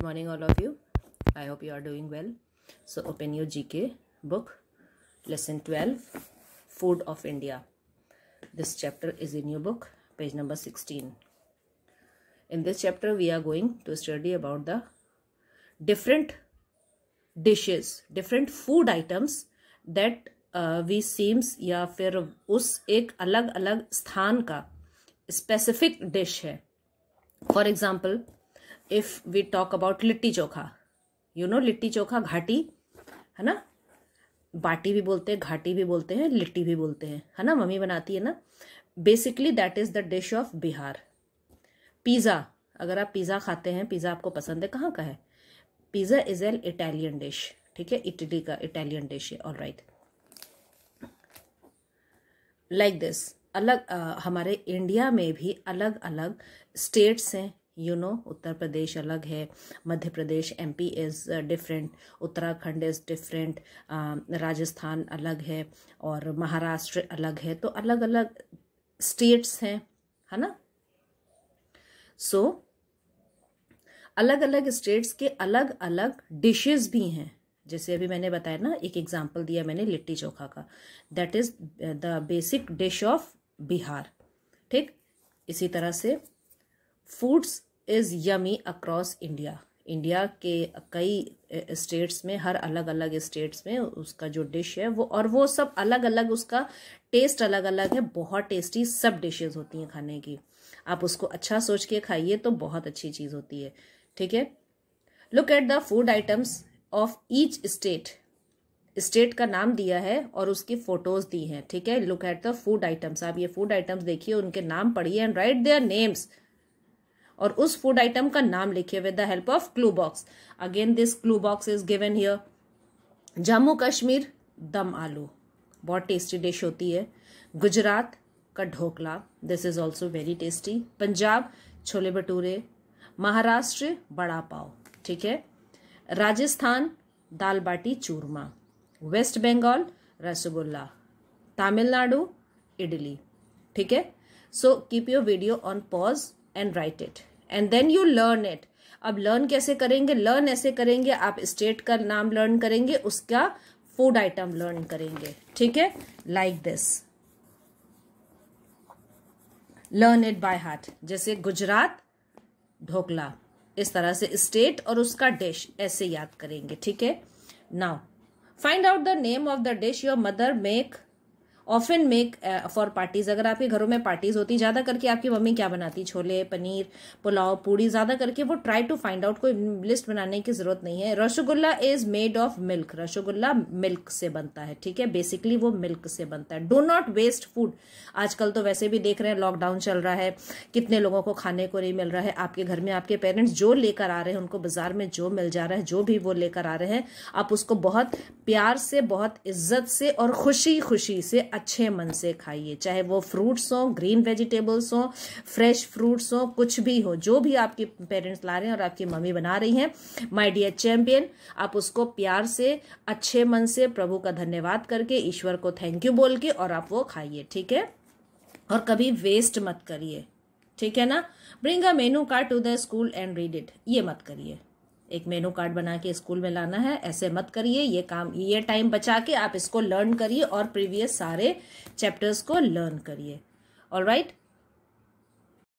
good morning all of you I hope you are doing well so open your G K book lesson twelve food of India this chapter is in your book page number sixteen in this chapter we are going to study about the different dishes different food items that we seems या फिर उस एक अलग अलग स्थान का specific dish है for example if we talk about litti chokha you no litti chokha घाटी है ना बाटी भी बोलते हैं घाटी भी बोलते हैं लिट्टी भी बोलते हैं है ना मम्मी बनाती है ना basically that is the dish of Bihar pizza अगर आप पिज़्ज़ा खाते हैं पिज़्ज़ा आपको पसंद है कहाँ का है pizza is an Italian dish ठीक है इटली का इटालियन डिश है ऑल राइट लाइक दिस अलग आ, हमारे इंडिया में भी अलग अलग स्टेट्स हैं यू नो उत्तर प्रदेश अलग है Madhya Pradesh M P is different Uttarakhand is different Rajasthan अलग है और महाराष्ट्र अलग है तो अलग अलग स्टेट्स हैं है ना सो so, अलग अलग स्टेट्स के अलग अलग डिशेस भी हैं जैसे अभी मैंने बताया ना एक एग्जांपल दिया मैंने लिट्टी चोखा का that is the basic dish of Bihar ठीक इसी तरह से foods is yummy across India India के कई स्टेट्स में हर अलग अलग स्टेट्स में उसका जो डिश है वो और वो सब अलग अलग उसका टेस्ट अलग अलग है बहुत टेस्टी सब डिशेज होती हैं खाने की आप उसको अच्छा सोच के खाइए तो बहुत अच्छी चीज़ होती है ठीक है look at the food items of each state state का नाम दिया है और उसकी फोटोज दी हैं ठीक है look at the food items आप ये फूड आइटम्स देखिए उनके नाम पढ़िए एंड राइट देयर नेम्स और उस फूड आइटम का नाम लिखिए with the help of clue box again this clue box is given here Jammu Kashmir dum aloo बहुत टेस्टी डिश होती है गुजरात का dhokla this is also very tasty Punjab chole bhature Maharashtra bada pav ठीक है राजस्थान दाल बाटी चूरमा वेस्ट बंगाल रसगुल्ला तमिलनाडु इडली ठीक है so keep your video on pause and write it and then you learn it अब learn कैसे करेंगे लर्न ऐसे करेंगे आप स्टेट का नाम लर्न करेंगे उसका फूड आइटम लर्न करेंगे ठीक है like this learn it by heart जैसे गुजरात ढोकला इस तरह से स्टेट और उसका डिश ऐसे याद करेंगे ठीक है now find out the name of the dish your mother make often make for parties अगर आपके घरों में पार्टीज़ होती ज़्यादा करके आपकी मम्मी क्या बनाती छोले पनीर पुलाव पूड़ी ज़्यादा करके वो ट्राई टू फाइंड आउट कोई लिस्ट बनाने की ज़रूरत नहीं है rasgulla is made of milk rasgulla milk से बनता है ठीक है बेसिकली वो मिल्क से बनता है डो नॉट वेस्ट फूड आजकल तो वैसे भी देख रहे हैं लॉकडाउन चल रहा है कितने लोगों को खाने को नहीं मिल रहा है आपके घर में आपके पेरेंट्स जो लेकर आ रहे हैं उनको बाजार में जो मिल जा रहा है जो भी वो लेकर आ रहे हैं आप उसको बहुत प्यार से बहुत इज्जत से और खुशी खुशी से अच्छे मन से खाइए चाहे वो फ्रूट्स हों ग्रीन वेजिटेबल्स हों फ्रेश फ्रूट्स हों कुछ भी हो जो भी आपके पेरेंट्स ला रहे हैं और आपकी मम्मी बना रही हैं माय डियर चैंपियन आप उसको प्यार से अच्छे मन से प्रभु का धन्यवाद करके ईश्वर को थैंक यू बोल के और आप वो खाइए ठीक है और कभी वेस्ट मत करिए ठीक है ना bring a menu card to the school and read it ये मत करिए एक मेनू कार्ड बना के स्कूल में लाना है ऐसे मत करिए ये काम ये टाइम बचा के आप इसको लर्न करिए और प्रीवियस सारे चैप्टर्स को लर्न करिए ऑल राइट